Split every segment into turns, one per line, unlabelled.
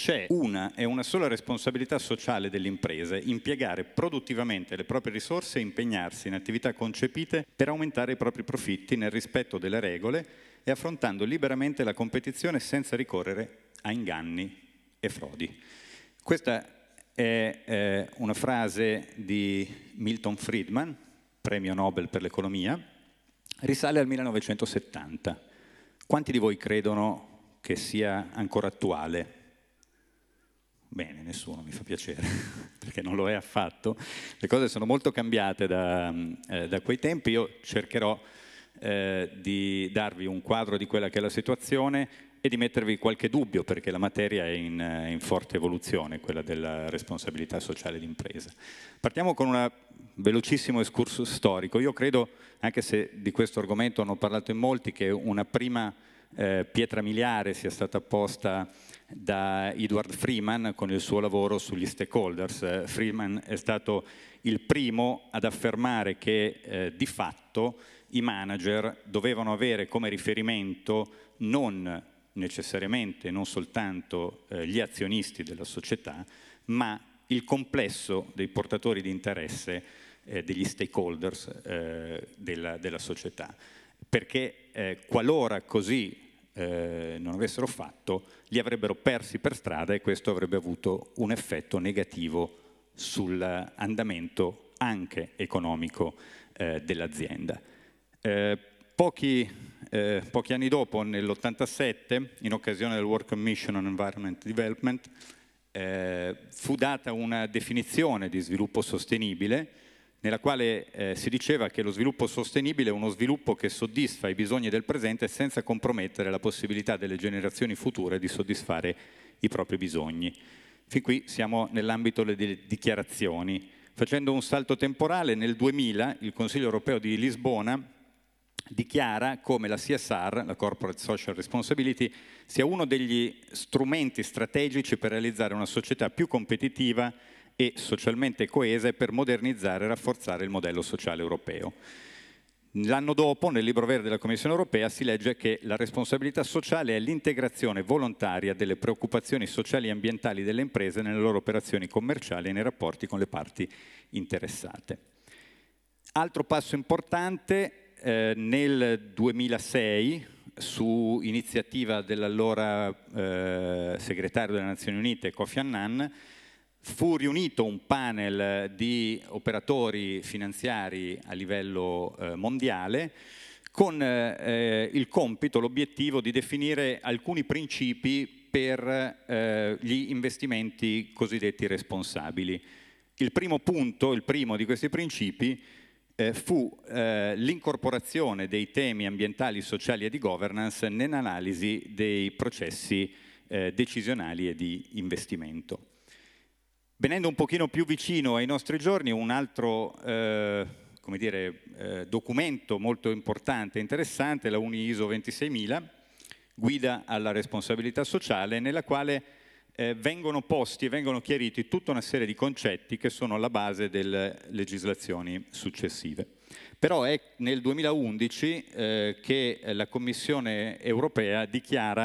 c'è una e una sola responsabilità sociale delle imprese, impiegare produttivamente le proprie risorse e impegnarsi in attività concepite per aumentare i propri profitti nel rispetto delle regole e affrontando liberamente la competizione senza ricorrere a inganni e frodi. Questa è eh, una frase di Milton Friedman, premio Nobel per l'economia, risale al 1970. Quanti di voi credono che sia ancora attuale Bene, nessuno mi fa piacere, perché non lo è affatto. Le cose sono molto cambiate da, eh, da quei tempi, io cercherò eh, di darvi un quadro di quella che è la situazione e di mettervi qualche dubbio, perché la materia è in, eh, in forte evoluzione, quella della responsabilità sociale d'impresa. Partiamo con un velocissimo escurso storico. Io credo, anche se di questo argomento hanno parlato in molti, che una prima eh, pietra miliare sia stata posta da Edward Freeman con il suo lavoro sugli stakeholders. Eh, Freeman è stato il primo ad affermare che eh, di fatto i manager dovevano avere come riferimento non necessariamente, non soltanto eh, gli azionisti della società, ma il complesso dei portatori di interesse eh, degli stakeholders eh, della, della, società. Perché eh, qualora così eh, non avessero fatto, li avrebbero persi per strada e questo avrebbe avuto un effetto negativo sull'andamento anche economico eh, dell'azienda. Eh, pochi, eh, pochi, anni dopo, nell'87, in occasione del Work Commission on Environment Development, eh, fu data una definizione di sviluppo sostenibile nella quale eh, si diceva che lo sviluppo sostenibile è uno sviluppo che soddisfa i bisogni del presente senza compromettere la possibilità delle generazioni future di soddisfare i propri bisogni. Fin qui siamo nell'ambito delle dichiarazioni. Facendo un salto temporale, nel 2000 il Consiglio europeo di Lisbona dichiara come la CSR, la Corporate Social Responsibility, sia uno degli strumenti strategici per realizzare una società più competitiva e socialmente coese per modernizzare e rafforzare il modello sociale europeo. L'anno dopo, nel libro verde della Commissione europea, si legge che la responsabilità sociale è l'integrazione volontaria delle preoccupazioni sociali e ambientali delle imprese nelle loro operazioni commerciali e nei rapporti con le parti interessate. Altro passo importante, eh, nel 2006, su iniziativa dell'allora eh, segretario delle Nazioni Unite, Kofi Annan, fu riunito un panel eh, di operatori finanziari a livello eh, mondiale con eh, eh, il compito, l'obiettivo di definire alcuni principi per eh, gli investimenti cosiddetti responsabili. Il primo punto, il primo di questi principi, eh, fu l'incorporazione dei temi ambientali, sociali e di governance nell'analisi dei processi decisionali e di investimento. Venendo un pochino più vicino ai nostri giorni, un altro eh, dire, eh, documento molto importante e interessante è la UNISO 26000, guida alla responsabilità sociale, nella quale eh, vengono posti e vengono chiariti tutta una serie di concetti che sono alla base delle legislazioni successive. Però è nel 2011 eh, che la Commissione europea dichiara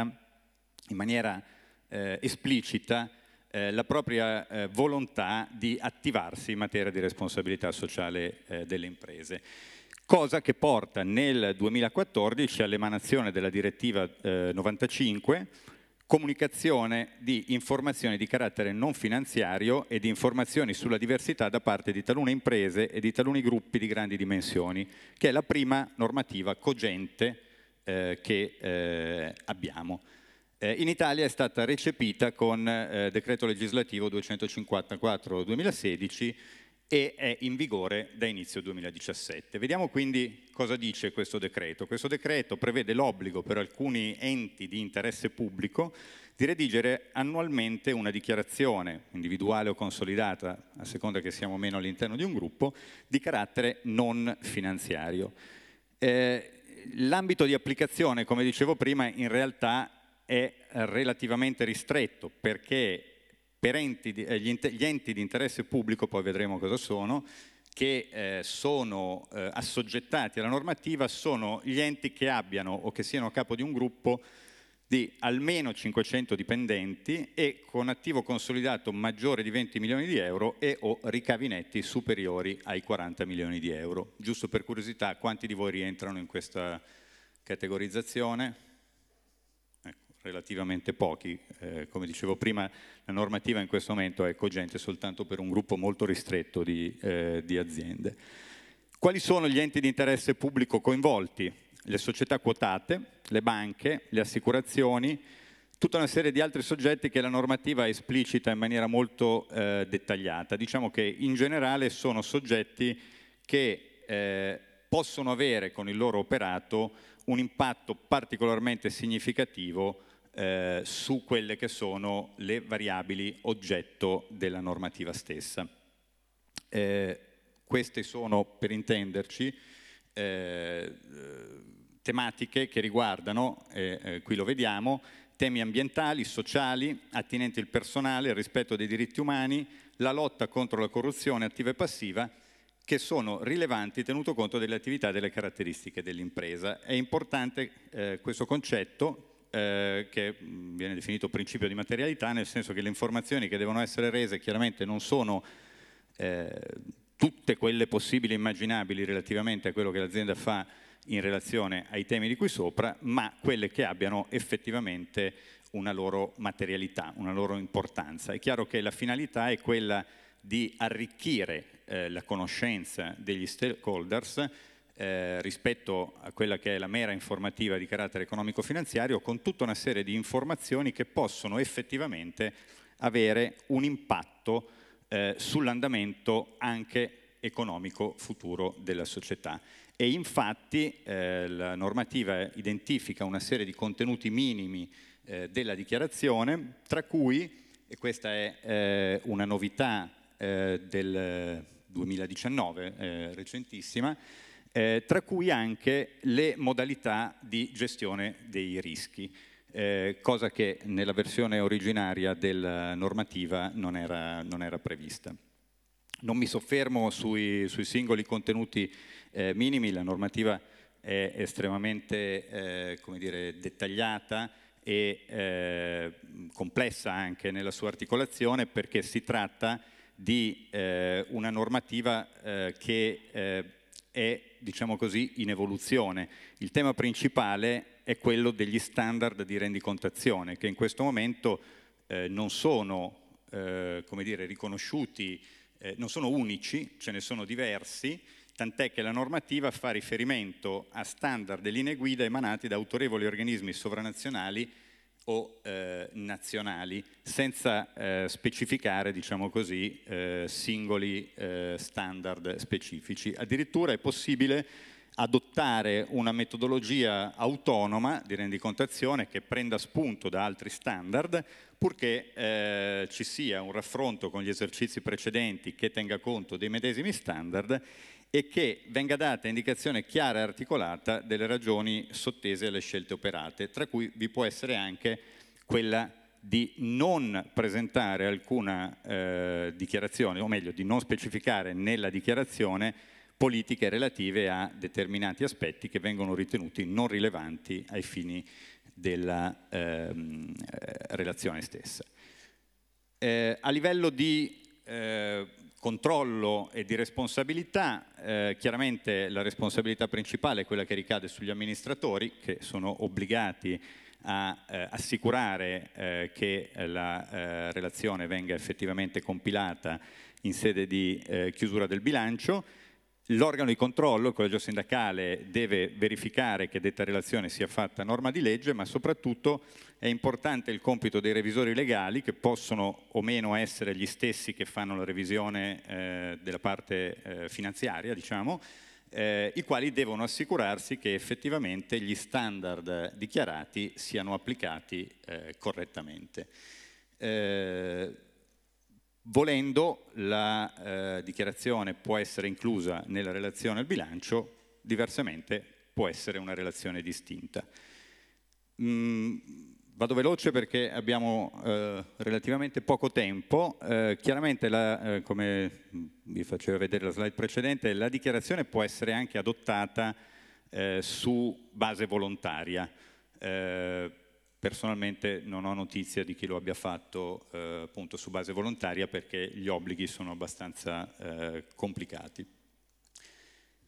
in maniera eh, esplicita eh, la propria eh, volontà di attivarsi in materia di responsabilità sociale eh, delle imprese. Cosa che porta nel 2014 all'emanazione della direttiva 95 eh, comunicazione di informazioni di carattere non finanziario e di informazioni sulla diversità da parte di talune imprese e di taluni gruppi di grandi dimensioni, che è la prima normativa cogente eh, che eh, abbiamo eh, in Italia è stata recepita con eh, decreto legislativo 254-2016 e è in vigore da inizio 2017. Vediamo quindi cosa dice questo decreto. Questo decreto prevede l'obbligo per alcuni enti di interesse pubblico di redigere annualmente una dichiarazione individuale o consolidata, a seconda che siamo o meno all'interno di un gruppo, di carattere non finanziario. Eh, L'ambito di applicazione, come dicevo prima, in realtà è eh, relativamente ristretto perché per enti di, eh, gli, ente, gli, enti di interesse pubblico, poi vedremo cosa sono, che eh, sono eh, assoggettati alla normativa sono gli enti che abbiano o che siano a capo di un gruppo di almeno 500 dipendenti e con attivo consolidato maggiore di 20 milioni di euro e o ricavi netti superiori ai 40 milioni di euro. Giusto per curiosità, quanti di voi rientrano in questa categorizzazione? relativamente pochi. Eh, come dicevo prima, la normativa in questo momento è cogente soltanto per un gruppo molto ristretto di, eh, di aziende. Quali sono gli enti di interesse pubblico coinvolti? Le società quotate, le banche, le assicurazioni, tutta una serie di altri soggetti che la normativa esplicita in maniera molto eh, dettagliata. Diciamo che in generale sono soggetti che eh, possono avere con il loro operato un impatto particolarmente significativo eh, su quelle che sono le variabili oggetto della normativa stessa. Eh, queste sono, per intenderci, eh, tematiche che riguardano, eh, eh, qui lo vediamo, temi ambientali, sociali, attinenti al personale, il rispetto dei diritti umani, la lotta contro la corruzione attiva e passiva, che sono rilevanti tenuto conto delle attività e delle caratteristiche dell'impresa. È importante eh, questo concetto eh, che viene definito principio di materialità, nel senso che le informazioni che devono essere rese chiaramente non sono eh, tutte quelle possibili e immaginabili relativamente a quello che l'azienda fa in relazione ai temi di qui sopra, ma quelle che abbiano effettivamente una loro materialità, una loro importanza. È chiaro che la finalità è quella di arricchire eh, la conoscenza degli stakeholders eh, rispetto a quella che è la mera informativa di carattere economico-finanziario con tutta una serie di informazioni che possono effettivamente avere un impatto eh, sull'andamento anche economico futuro della società. E infatti eh, la normativa identifica una serie di contenuti minimi eh, della dichiarazione, tra cui, e questa è eh, una novità del 2019 recentissima, eh, tra cui anche le modalità di gestione dei rischi, eh, cosa che nella versione originaria della eh, normativa non era, non era prevista. Non mi soffermo sui, sui singoli contenuti eh, minimi, la normativa è estremamente eh, dire, dettagliata, e eh, complessa anche nella sua articolazione perché si tratta di eh, una normativa eh, che eh, è diciamo così, in evoluzione. Il tema principale è quello degli standard di rendicontazione, che in questo momento eh, non sono, eh, come dire, riconosciuti, eh, non sono unici, ce ne sono diversi, tant'è che la normativa fa riferimento a standard e linee guida emanati da autorevoli organismi sovranazionali o eh, nazionali senza eh, specificare diciamo così, eh, singoli eh, standard specifici. Addirittura è possibile adottare una metodologia autonoma di rendicontazione che prenda spunto da altri standard purché eh, ci sia un raffronto con gli esercizi precedenti che tenga conto dei medesimi standard e che venga data indicazione chiara e articolata delle ragioni sottese alle scelte operate, tra cui vi può essere anche quella di non presentare alcuna eh, dichiarazione, o meglio, di non specificare nella dichiarazione politiche relative a determinati aspetti che vengono ritenuti non rilevanti ai fini della ehm, eh, relazione stessa. Eh, a livello di eh, controllo e di responsabilità, eh, chiaramente la responsabilità principale è quella che ricade sugli amministratori che sono obbligati a eh, assicurare eh, che la eh, relazione venga effettivamente compilata in sede di eh, chiusura del bilancio, L'organo di controllo, il collegio sindacale, deve verificare che detta relazione sia fatta a norma di legge, ma soprattutto è importante il compito dei revisori legali, che possono o meno essere gli stessi che fanno la revisione eh, della parte eh, finanziaria, diciamo, eh, i quali devono assicurarsi che effettivamente gli standard dichiarati siano applicati eh, correttamente. Eh, Volendo la eh, dichiarazione può essere inclusa nella relazione al bilancio, diversamente può essere una relazione distinta. Mm, vado veloce perché abbiamo eh, relativamente poco tempo. Eh, chiaramente, la, eh, come vi faceva vedere la slide precedente, la dichiarazione può essere anche adottata eh, su base volontaria. Eh, Personalmente non ho notizia di chi lo abbia fatto eh, appunto su base volontaria perché gli obblighi sono abbastanza eh, complicati.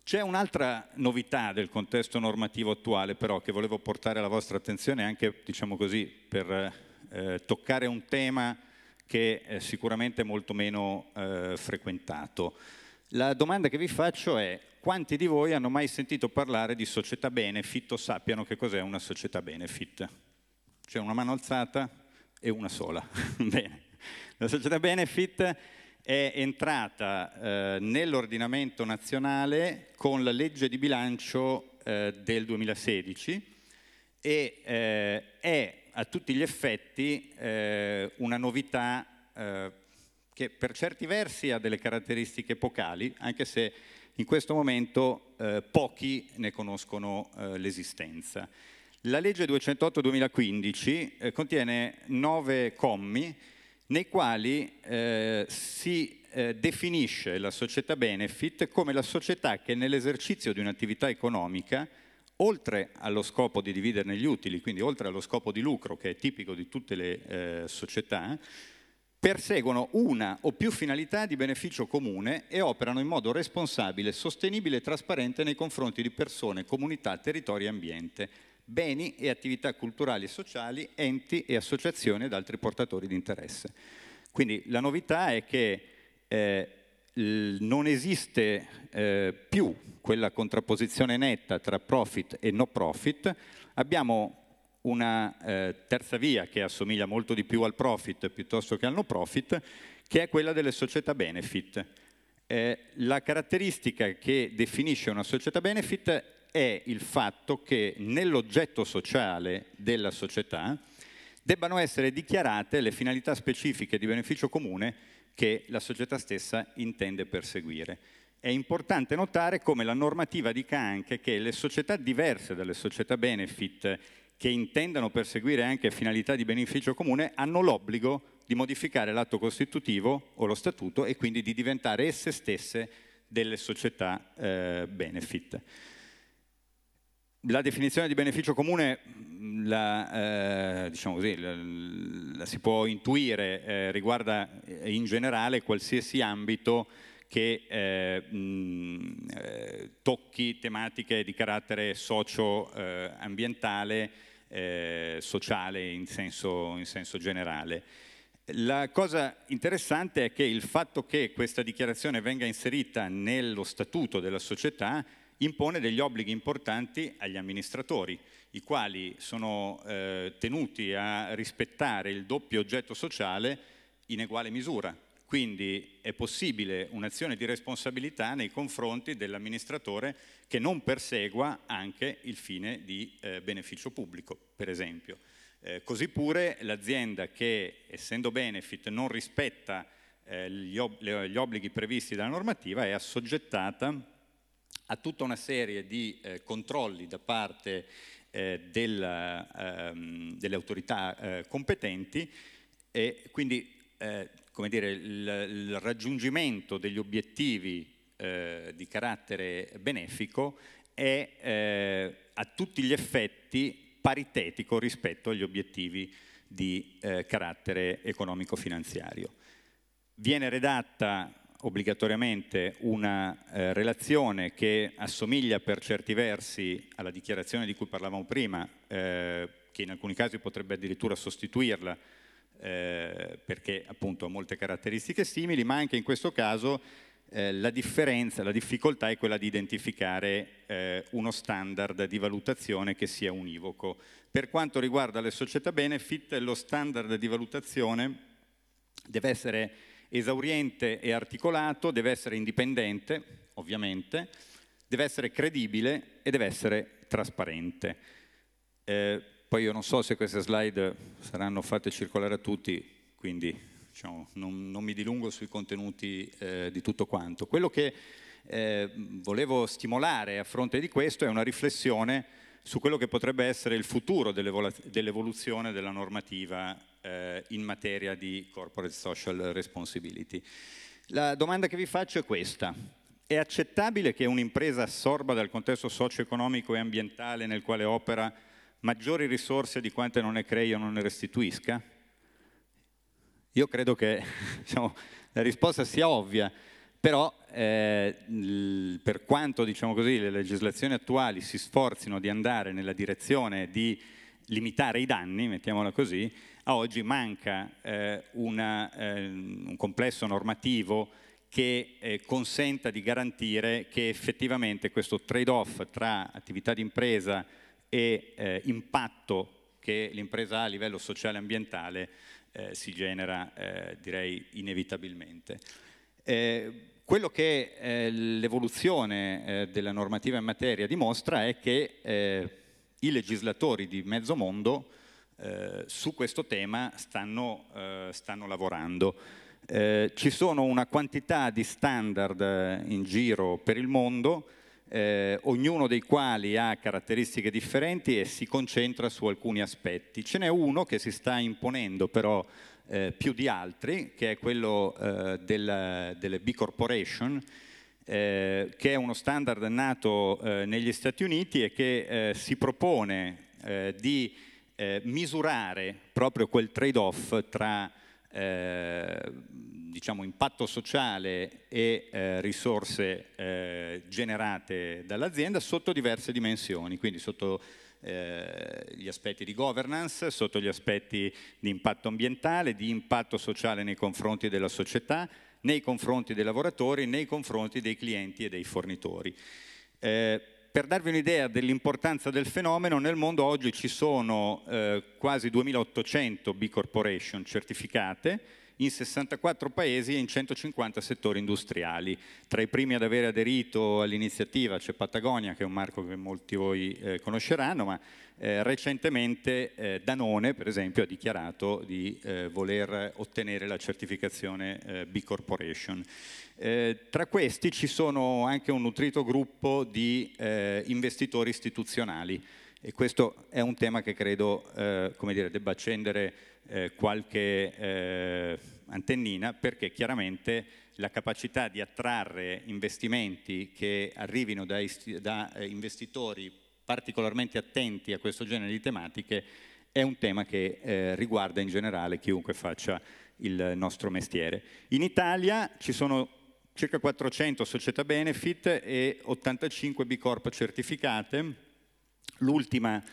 C'è un'altra novità del contesto normativo attuale però che volevo portare alla vostra attenzione anche diciamo così, per eh, toccare un tema che è sicuramente molto meno eh, frequentato. La domanda che vi faccio è quanti di voi hanno mai sentito parlare di società benefit o sappiano che cos'è una società benefit? c'è cioè, una mano alzata e una sola. Bene. La società Benefit è entrata eh, nell'ordinamento nazionale con la legge di bilancio eh, del 2016 e eh, è a tutti gli effetti eh, una novità eh, che per certi versi ha delle caratteristiche epocali, anche se in questo momento eh, pochi ne conoscono l'esistenza. La legge 208-2015 eh, contiene nove commi nei quali eh, si eh, definisce la società benefit come la società che nell'esercizio di un'attività economica, oltre allo scopo di dividerne gli utili, quindi oltre allo scopo di lucro che è tipico di tutte le eh, società, perseguono una o più finalità di beneficio comune e operano in modo responsabile, sostenibile e trasparente nei confronti di persone, comunità, territori e ambiente beni e attività culturali e sociali, enti e associazioni ed altri portatori di interesse. Quindi la novità è che eh, non esiste eh, più quella contrapposizione netta tra profit e no profit, abbiamo una eh, terza via che assomiglia molto di più al profit piuttosto che al no profit, che è quella delle società benefit. Eh, la caratteristica che definisce una società benefit è il fatto che nell'oggetto sociale della società debbano essere dichiarate le finalità specifiche di beneficio comune che la società stessa intende perseguire. È importante notare come la normativa dica anche che le società diverse dalle società benefit che intendano perseguire anche finalità di beneficio comune hanno l'obbligo di modificare l'atto costitutivo o lo statuto e quindi di diventare esse stesse delle società eh, benefit la definizione di beneficio comune mm, la, eh, diciamo così, la, la, si può intuire, eh, riguarda eh, in generale qualsiasi ambito che eh, mh, mm, eh, tocchi tematiche di carattere socio-ambientale, eh, sociale in senso, in senso generale. La cosa interessante è che il fatto che questa dichiarazione venga inserita nello statuto della società impone degli obblighi importanti agli amministratori, i quali sono eh, tenuti a rispettare il doppio oggetto sociale in uguale misura. Quindi è possibile un'azione di responsabilità nei confronti dell'amministratore che non persegua anche il fine di eh, beneficio pubblico, per esempio. Eh, così pure l'azienda che, essendo benefit, non rispetta eh, gli, ob gli obblighi previsti dalla normativa è assoggettata a tutta una serie di eh, controlli da parte eh, del, ehm, delle autorità eh, competenti e quindi eh, come dire, il, il, raggiungimento degli obiettivi eh, di carattere benefico è eh, a tutti gli effetti paritetico rispetto agli obiettivi di carattere economico-finanziario. Viene redatta obbligatoriamente una eh, relazione che assomiglia per certi versi alla dichiarazione di cui parlavamo prima, eh, che in alcuni casi potrebbe addirittura sostituirla, eh, perché appunto ha molte caratteristiche simili, ma anche in questo caso eh, la differenza, la difficoltà è quella di identificare eh, uno standard di valutazione che sia univoco. Per quanto riguarda le società benefit, lo standard di valutazione deve essere esauriente e articolato, deve essere indipendente, ovviamente, deve essere credibile e deve essere trasparente. Eh, poi io non so se queste slide saranno fatte circolare a tutti, quindi diciamo, non, non, mi dilungo sui contenuti eh, di tutto quanto. Quello che eh, volevo stimolare a fronte di questo è una riflessione su quello che potrebbe essere il futuro dell'evoluzione della normativa eh, in materia di corporate social responsibility. La domanda che vi faccio è questa. È accettabile che un'impresa assorba dal contesto socio-economico e ambientale nel quale opera maggiori risorse di quante non ne crei o non ne restituisca? Io credo che diciamo, la risposta sia ovvia però eh, per quanto diciamo così, le legislazioni attuali si sforzino di andare nella direzione di limitare i danni, mettiamola così, a oggi manca eh, una, eh, un complesso normativo che eh, consenta di garantire che effettivamente questo trade-off tra attività di impresa e eh, impatto che l'impresa ha a livello sociale e ambientale eh, si genera direi inevitabilmente. Eh, quello che eh, l'evoluzione eh, della normativa in materia dimostra è che eh, i legislatori di mezzo mondo eh, su questo tema stanno, stanno lavorando. ci sono una quantità di standard in giro per il mondo, ognuno dei quali ha caratteristiche differenti e si concentra su alcuni aspetti. Ce n'è uno che si sta imponendo però eh, più di altri, che è quello eh, del, delle B Corporation, eh, che è uno standard nato eh, negli Stati Uniti e che eh, si propone eh, di misurare proprio quel trade-off tra diciamo, impatto sociale e risorse generate dall'azienda sotto diverse dimensioni, quindi sotto eh, gli aspetti di governance, sotto gli aspetti di impatto ambientale, di impatto sociale nei confronti della società, nei confronti dei lavoratori, nei confronti dei clienti e dei fornitori. Eh, per darvi un'idea dell'importanza del fenomeno, nel mondo oggi ci sono eh, quasi 2800 B Corporation certificate, in 64 paesi e in 150 settori industriali. Tra i primi ad aver aderito all'iniziativa c'è Patagonia, che è un marco che molti di voi eh, conosceranno, ma eh, recentemente eh, Danone, per esempio, ha dichiarato di eh, voler ottenere la certificazione eh, B Corporation. Eh, tra questi ci sono anche un nutrito gruppo di investitori istituzionali e questo è un tema che credo dire, debba accendere eh, qualche eh, antennina perché chiaramente la capacità di attrarre investimenti che arrivino da, da eh, investitori particolarmente attenti a questo genere di tematiche è un tema che eh, riguarda in generale chiunque faccia il nostro mestiere. In Italia ci sono circa 400 società benefit e 85 B Corp certificate, l'ultima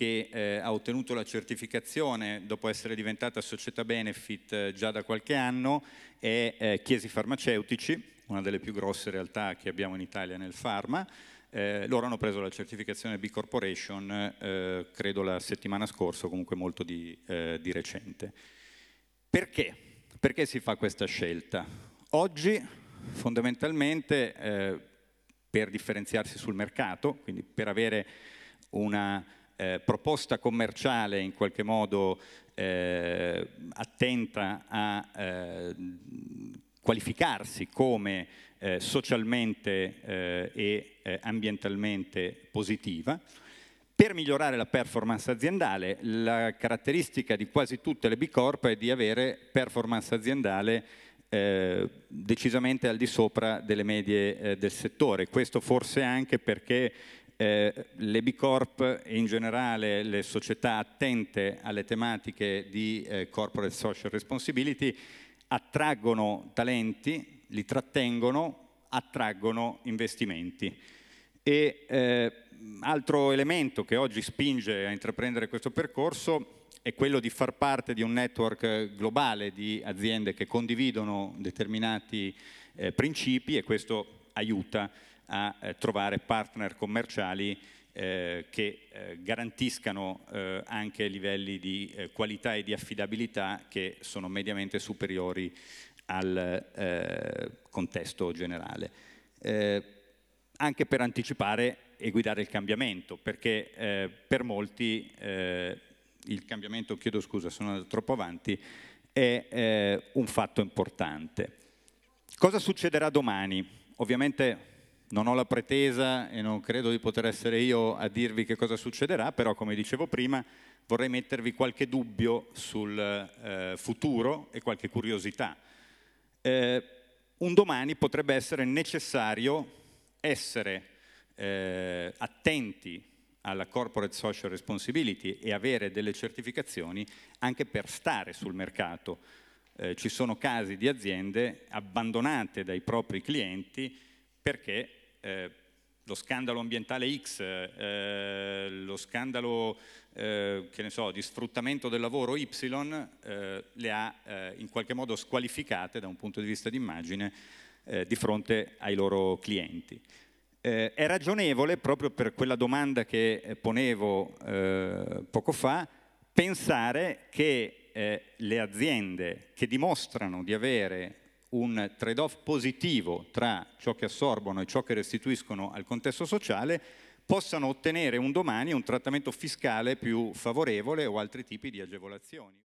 che eh, ha ottenuto la certificazione dopo essere diventata società benefit eh, già da qualche anno, è eh, Chiesi Farmaceutici, una delle più grosse realtà che abbiamo in Italia nel pharma. Eh, loro hanno preso la certificazione B Corporation, eh, credo la settimana scorsa, o comunque molto di, eh, di recente. Perché? Perché si fa questa scelta? Oggi fondamentalmente per differenziarsi sul mercato, quindi per avere una eh, proposta commerciale in qualche modo eh, attenta a eh, qualificarsi come eh, socialmente eh, e eh, ambientalmente positiva. Per migliorare la performance aziendale, la caratteristica di quasi tutte le B Corp è di avere performance aziendale eh, decisamente al di sopra delle medie eh, del settore. Questo forse anche perché eh, le B Corp e in generale le società attente alle tematiche di eh, corporate social responsibility attraggono talenti, li trattengono, attraggono investimenti. E eh, altro elemento che oggi spinge a intraprendere questo percorso è quello di far parte di un network globale di aziende che condividono determinati eh, principi e questo aiuta a eh, trovare partner commerciali eh, che eh, garantiscano eh, anche livelli di eh, qualità e di affidabilità che sono mediamente superiori al eh, contesto generale. anche per anticipare e guidare il cambiamento, perché per molti il cambiamento, chiedo scusa, sono andato troppo avanti, è un fatto importante. Cosa succederà domani? Ovviamente non ho la pretesa e non credo di poter essere io a dirvi che cosa succederà, però come dicevo prima vorrei mettervi qualche dubbio sul eh, futuro e qualche curiosità. Eh, un domani potrebbe essere necessario essere eh, attenti alla corporate social responsibility e avere delle certificazioni anche per stare sul mercato. Eh, ci sono casi di aziende abbandonate dai propri clienti perché eh, lo scandalo ambientale X, eh, eh lo scandalo eh, so, di sfruttamento del lavoro Y, eh, le ha in qualche modo squalificate da un punto di vista di immagine di fronte ai loro clienti. è ragionevole, proprio per quella domanda che ponevo poco fa, pensare che le aziende che dimostrano di avere un trade-off positivo tra ciò che assorbono e ciò che restituiscono al contesto sociale, possano ottenere un domani un trattamento fiscale più favorevole o altri tipi di agevolazioni.